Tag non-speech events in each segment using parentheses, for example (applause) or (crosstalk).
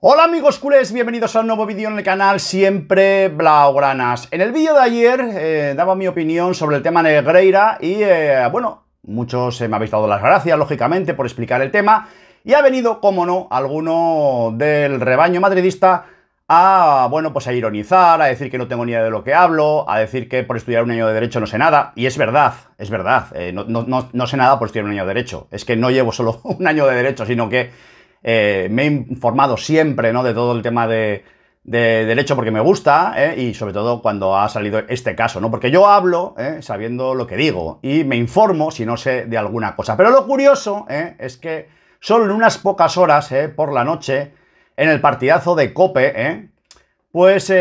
Hola amigos culés, bienvenidos a un nuevo vídeo en el canal Siempre Blaugranas. En el vídeo de ayer eh, daba mi opinión sobre el tema Negreira y, eh, bueno, muchos eh, me habéis dado las gracias, lógicamente, por explicar el tema. Y ha venido, como no, alguno del rebaño madridista a, bueno, pues a ironizar, a decir que no tengo ni idea de lo que hablo, a decir que por estudiar un año de Derecho no sé nada. Y es verdad, es verdad, no, no, sé nada por estudiar un año de Derecho. Es que no llevo solo (laughs) un año de Derecho, sino que eh, me he informado siempre de todo el tema de, derecho porque me gusta ¿eh? y sobre todo cuando ha salido este caso, ¿no? Porque yo hablo ¿eh? sabiendo lo que digo y me informo si no sé de alguna cosa. Pero lo curioso es que solo en unas pocas horas por la noche, en el partidazo de COPE, pues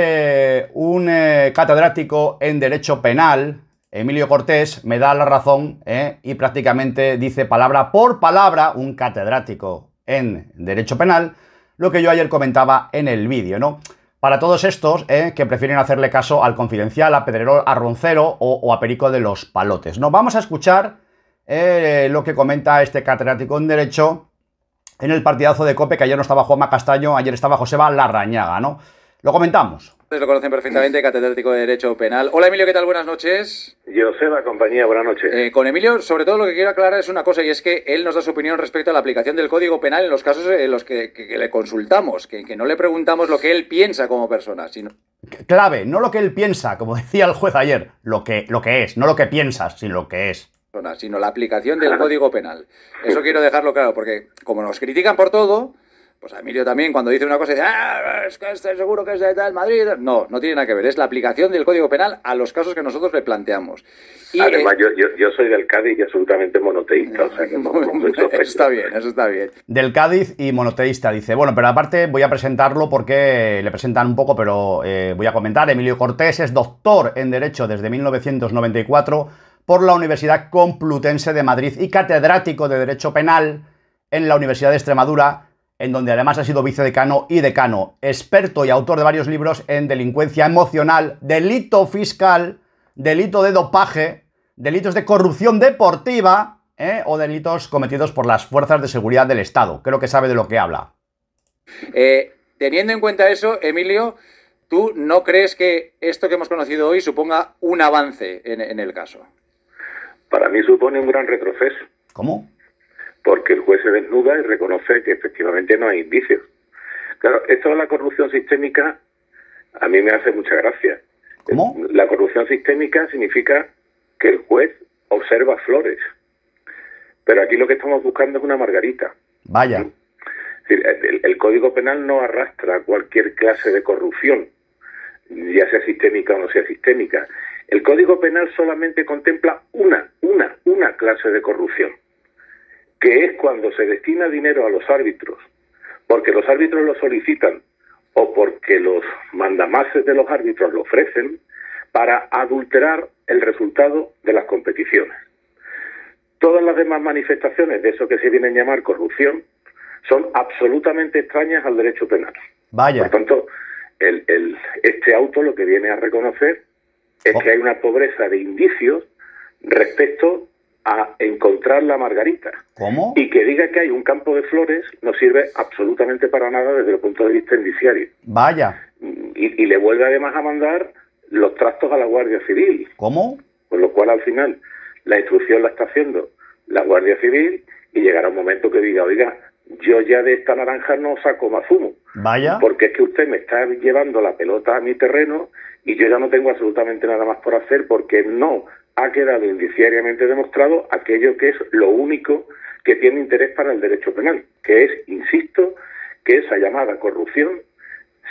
un catedrático en Derecho Penal, Emilio Cortés, me da la razón y prácticamente dice palabra por palabra un catedrático, en derecho penal, lo que yo ayer comentaba en el vídeo, ¿no? Para todos estos ¿eh? que prefieren hacerle caso al confidencial, a Pedrerol, a Roncero o, a Perico de los Palotes. No, vamos a escuchar eh, lo que comenta este catedrático en Derecho en el partidazo de COPE, que ayer no estaba Juanma Castaño, ayer estaba Joseba Larrañaga, ¿no? Lo comentamos. Ustedes lo conocen perfectamente, catedrático de Derecho Penal. Hola Emilio, ¿qué tal? Buenas noches. Yo sé la compañía, buenas noches. Eh, con Emilio, sobre todo lo que quiero aclarar es una cosa y es que él nos da su opinión respecto a la aplicación del Código Penal en los casos en los que, le consultamos, que, que, no le preguntamos lo que él piensa como persona, sino... Clave, no lo que él piensa, como (laughs) decía el juez ayer, lo que, lo que es, no lo que piensas, sino lo que es sino la aplicación del Código Penal. Eso quiero dejarlo claro, porque como nos critican por todo, pues Emilio también cuando dice una cosa dice, ah, es que estoy seguro que es de tal Madrid. No, no tiene nada que ver, es la aplicación del Código Penal a los casos que nosotros le planteamos. Además, eh, yo, soy del Cádiz y absolutamente monoteísta. (laughs) eso está bien, eso está bien. Del Cádiz y monoteísta, dice. Bueno, pero aparte voy a presentarlo porque le presentan un poco, pero eh, voy a comentar. Emilio Cortés es doctor en Derecho desde 1994 por la Universidad Complutense de Madrid y catedrático de Derecho Penal en la Universidad de Extremadura en donde además ha sido vicedecano y decano, experto y autor de varios libros en delincuencia emocional, delito fiscal, delito de dopaje, delitos de corrupción deportiva ¿eh? o delitos cometidos por las fuerzas de seguridad del Estado. Creo que sabe de lo que habla. Eh, teniendo en cuenta eso, Emilio, ¿tú no crees que esto que hemos conocido hoy suponga un avance en, en el caso? Para mí supone un gran retroceso. ¿Cómo? porque el juez se desnuda y reconoce que efectivamente no hay indicios. Claro, esto de la corrupción sistémica a mí me hace mucha gracia. ¿Cómo? La corrupción sistémica significa que el juez observa flores, pero aquí lo que estamos buscando es una margarita. Vaya. el Código Penal no arrastra cualquier clase de corrupción, ya sea sistémica o no sea sistémica. El Código Penal solamente contempla una, una, una clase de corrupción que es cuando se destina dinero a los árbitros, porque los árbitros lo solicitan o porque los mandamases de los árbitros lo ofrecen para adulterar el resultado de las competiciones. Todas las demás manifestaciones de eso que se viene a llamar corrupción son absolutamente extrañas al derecho penal. Vaya. Por tanto, el, este auto lo que viene a reconocer es oh. que hay una pobreza de indicios respecto a encontrar la margarita. ¿Cómo? Y que diga que hay un campo de flores no sirve absolutamente para nada desde el punto de vista indiciario. Vaya. Y, le vuelve además a mandar los trastos a la Guardia Civil. ¿Cómo? Con lo cual al final la instrucción la está haciendo la Guardia Civil y llegará un momento que diga, oiga, yo ya de esta naranja no saco más humo. Vaya. Porque es que usted me está llevando la pelota a mi terreno y yo ya no tengo absolutamente nada más por hacer porque no ha quedado indiciariamente demostrado aquello que es lo único que tiene interés para el derecho penal, que es, insisto, que esa llamada corrupción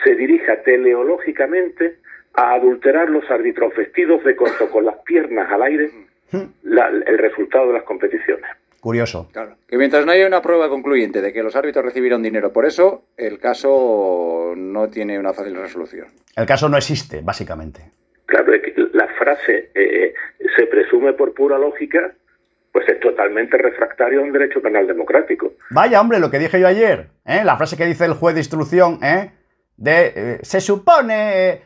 se dirija teleológicamente a adulterar los árbitros vestidos de corto con las piernas al aire el resultado de las competiciones. Curioso. Claro. Que mientras no haya una prueba concluyente de que los árbitros recibieron dinero por eso, el caso no tiene una fácil resolución. El caso no existe, básicamente. Claro, la frase eh, se presume por pura lógica, pues es totalmente refractario a un derecho penal democrático. Vaya, hombre, lo que dije yo ayer, ¿eh? la frase que dice el juez de instrucción, ¿eh? de se supone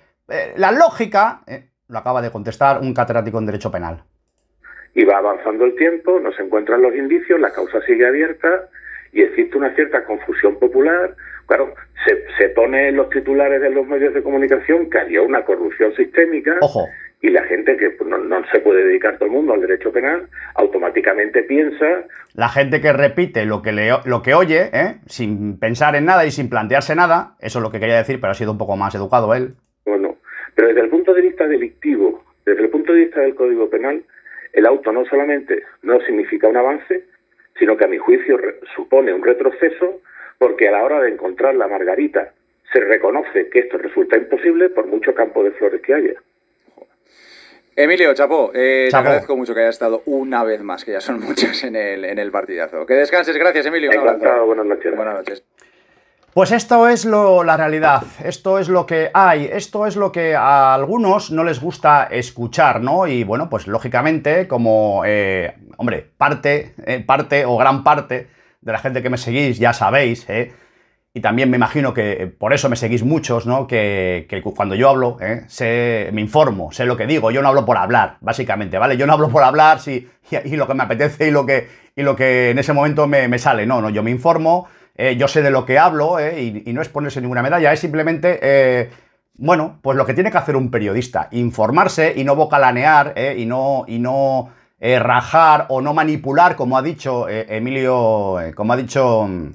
la lógica, lo acaba de contestar un catedrático en derecho penal. Y va avanzando el tiempo, no se encuentran los indicios, la causa sigue abierta y existe una cierta confusión popular. Claro, se, se pone en los titulares de los medios de comunicación que había una corrupción sistémica Ojo. y la gente que no, no, se puede dedicar todo el mundo al derecho penal automáticamente piensa. La gente que repite lo que, lo que oye, ¿eh? sin pensar en nada y sin plantearse nada, eso es lo que quería decir, pero ha sido un poco más educado él. Bueno, pero desde el punto de vista delictivo, desde el punto de vista del Código Penal, el auto no solamente no significa un avance, sino que a mi juicio supone un retroceso porque a la hora de encontrar la margarita se reconoce que esto resulta imposible por mucho campo de flores que haya. Emilio, chapó, eh, te agradezco mucho que hayas estado una vez más, que ya son (laughs) muchas en el, en el partidazo. Que descanses, gracias Emilio. Buenas noches. Pues esto es lo, la realidad, esto es lo que hay, esto es lo que a algunos no les gusta escuchar, ¿no? Y bueno, pues lógicamente, como, eh, hombre, parte, eh, parte o gran parte de la gente que me seguís ya sabéis, ¿eh? Y también me imagino que eh, por eso me seguís muchos, ¿no? Que, cuando yo hablo, sé, me informo, sé lo que digo. Yo no hablo por hablar, básicamente, ¿vale? Yo no hablo por hablar si, y, lo que me apetece y lo que, y lo que en ese momento me, me sale. No, no, yo me informo, eh, yo sé de lo que hablo eh, y, no es ponerse ninguna medalla, es simplemente, eh, bueno, pues lo que tiene que hacer un periodista, informarse y no bocalanear y no, y no rajar o no manipular, como ha dicho Emilio, como ha dicho mm,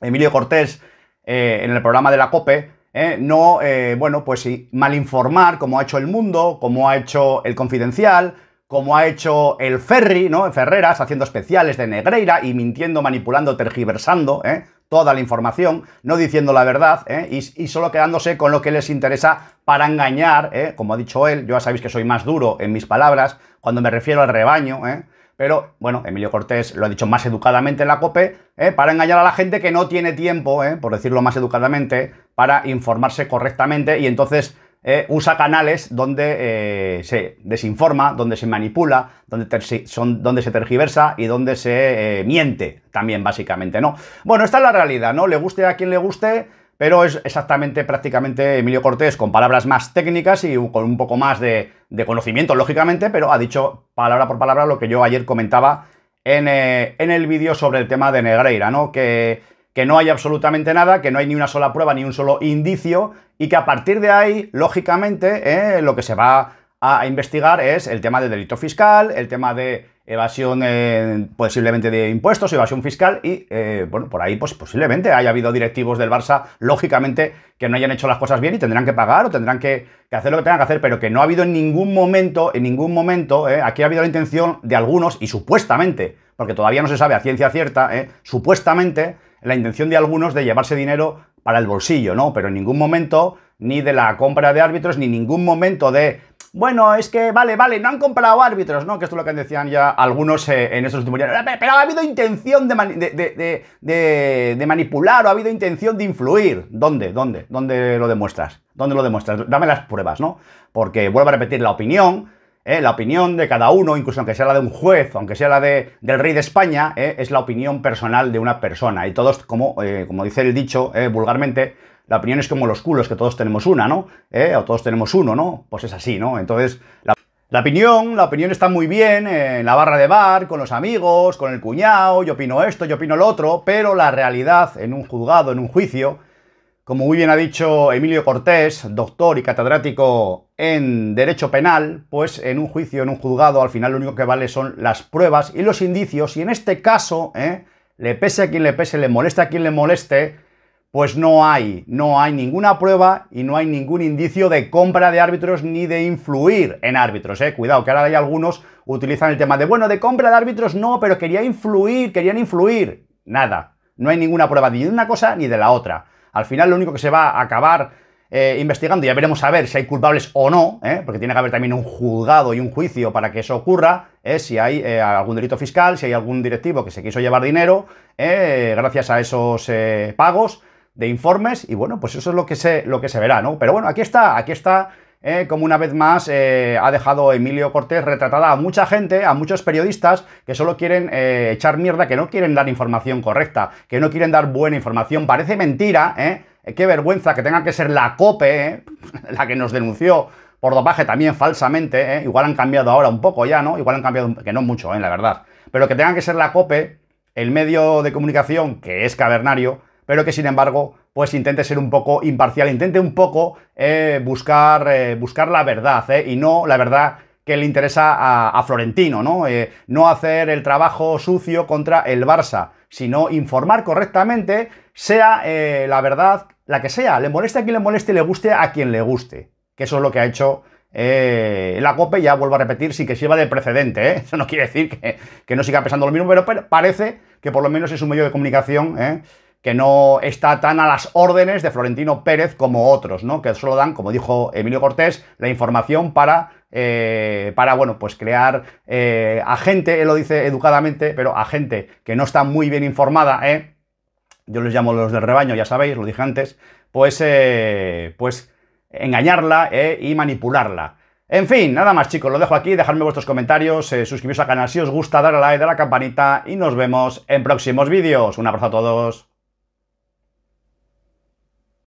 Emilio Cortés en el programa de la COPE, no, bueno, pues sí, malinformar, como ha hecho El Mundo, como ha hecho El Confidencial, como ha hecho el Ferry, ¿no? Ferreras, haciendo especiales de Negreira y mintiendo, manipulando, tergiversando, ¿eh? toda la información, no diciendo la verdad ¿eh? y, solo quedándose con lo que les interesa para engañar, ¿eh? como ha dicho él, yo ya sabéis que soy más duro en mis palabras cuando me refiero al rebaño, ¿eh? pero bueno, Emilio Cortés lo ha dicho más educadamente en la COPE, ¿eh? para engañar a la gente que no tiene tiempo, por decirlo más educadamente, para informarse correctamente y entonces eh, usa canales donde eh, se desinforma, donde se manipula, donde, son, donde se tergiversa y donde se eh, miente también, básicamente, ¿no? Bueno, esta es la realidad, ¿no? Le guste a quien le guste, pero es exactamente prácticamente Emilio Cortés con palabras más técnicas y con un poco más de, conocimiento, lógicamente, pero ha dicho palabra por palabra lo que yo ayer comentaba en, en el vídeo sobre el tema de Negreira, ¿no? Que que no hay absolutamente nada, que no hay ni una sola prueba, ni un solo indicio, y que a partir de ahí, lógicamente, eh, lo que se va a investigar es el tema de delito fiscal, el tema de evasión eh, posiblemente de impuestos, evasión fiscal y, eh, bueno, por ahí pues posiblemente haya habido directivos del Barça, lógicamente, que no hayan hecho las cosas bien y tendrán que pagar o tendrán que, hacer lo que tengan que hacer, pero que no ha habido en ningún momento, en ningún momento, aquí ha habido la intención de algunos y supuestamente, porque todavía no se sabe a ciencia cierta, supuestamente la intención de algunos de llevarse dinero para el bolsillo, ¿no? Pero en ningún momento, ni de la compra de árbitros, ni ningún momento de bueno, es que, vale, vale, no han comprado árbitros, ¿no? Que esto es lo que decían ya algunos eh, en estos últimos Pero ha habido intención de, de, de, manipular o ha habido intención de influir. ¿Dónde? ¿Dónde? ¿Dónde lo demuestras? ¿Dónde lo demuestras? Dame las pruebas, ¿no? Porque vuelvo a repetir la opinión ¿eh? la opinión de cada uno, incluso aunque sea la de un juez, aunque sea la de, del rey de España, ¿eh? es la opinión personal de una persona. Y todos, como, eh, como dice el dicho vulgarmente, la opinión es como los culos, que todos tenemos una, ¿no? o todos tenemos uno, ¿no? Pues es así, ¿no? Entonces, la, la opinión, la opinión está muy bien en la barra de bar, con los amigos, con el cuñado, yo opino esto, yo opino lo otro, pero la realidad en un juzgado, en un juicio, como muy bien ha dicho Emilio Cortés, doctor y catedrático en Derecho Penal, pues en un juicio, en un juzgado, al final lo único que vale son las pruebas y los indicios, y en este caso, ¿eh? le pese a quien le pese, le moleste a quien le moleste, pues no hay, no hay ninguna prueba y no hay ningún indicio de compra de árbitros ni de influir en árbitros, ¿eh? Cuidado, que ahora hay algunos utilizan el tema de, bueno, de compra de árbitros no, pero quería influir, querían influir. Nada, no hay ninguna prueba ni de una cosa ni de la otra. Al final lo único que se va a acabar eh, investigando, ya veremos a ver si hay culpables o no, ¿eh? porque tiene que haber también un juzgado y un juicio para que eso ocurra, Es ¿eh? si hay algún delito fiscal, si hay algún directivo que se quiso llevar dinero gracias a esos pagos de informes, y bueno, pues eso es lo que se, lo que se verá, ¿no? Pero bueno, aquí está, aquí está eh, como una vez más eh, ha dejado Emilio Cortés retratada a mucha gente, a muchos periodistas que solo quieren eh, echar mierda, que no quieren dar información correcta, que no quieren dar buena información. Parece mentira, ¿eh? Qué vergüenza que tenga que ser la COPE, (laughs) la que nos denunció por dopaje también falsamente, igual han cambiado ahora un poco ya, ¿no? Igual han cambiado, que no mucho, la verdad. Pero que tenga que ser la COPE, el medio de comunicación que es cavernario, pero que sin embargo pues intente ser un poco imparcial, intente un poco eh, buscar, eh, buscar la verdad, eh, y no la verdad que le interesa a, Florentino, ¿no? no hacer el trabajo sucio contra el Barça, sino informar correctamente, sea la verdad la que sea, le moleste a quien le moleste y le guste a quien le guste, que eso es lo que ha hecho la COPE, ya vuelvo a repetir, sí que sirva de precedente, Eso no quiere decir que, no siga pensando lo mismo, pero, parece que por lo menos es un medio de comunicación, que no está tan a las órdenes de Florentino Pérez como otros, ¿no? Que solo dan, como dijo Emilio Cortés, la información para, eh, para bueno, pues crear eh, a gente, él lo dice educadamente, pero a gente que no está muy bien informada, ¿eh? Yo les llamo los del rebaño, ya sabéis, lo dije antes, pues, eh, pues engañarla y manipularla. En fin, nada más chicos, lo dejo aquí, dejadme vuestros comentarios, eh, suscribiros al canal si os gusta, dar a like, dar a la campanita y nos vemos en próximos vídeos. Un abrazo a todos.